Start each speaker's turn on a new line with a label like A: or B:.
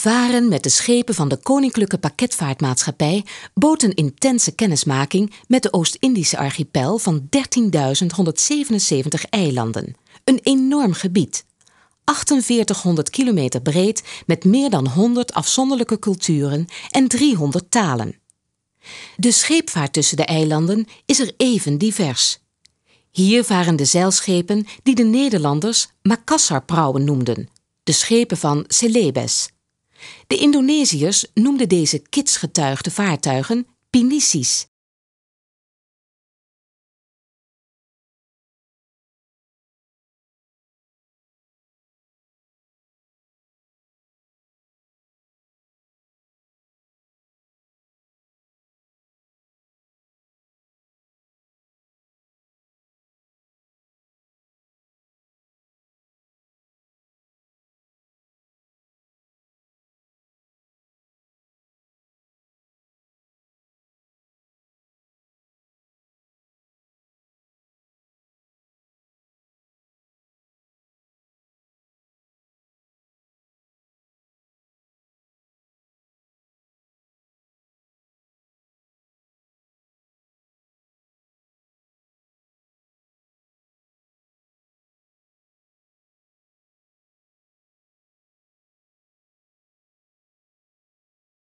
A: Varen met de schepen van de Koninklijke Pakketvaartmaatschappij bood een intense kennismaking met de Oost-Indische archipel van 13.177 eilanden. Een enorm gebied. 4800 kilometer breed met meer dan 100 afzonderlijke culturen en 300 talen. De scheepvaart tussen de eilanden is er even divers. Hier varen de zeilschepen die de Nederlanders Makassarprouwen noemden, de schepen van Celebes. De Indonesiërs noemden deze kitsgetuigde vaartuigen
B: pinissies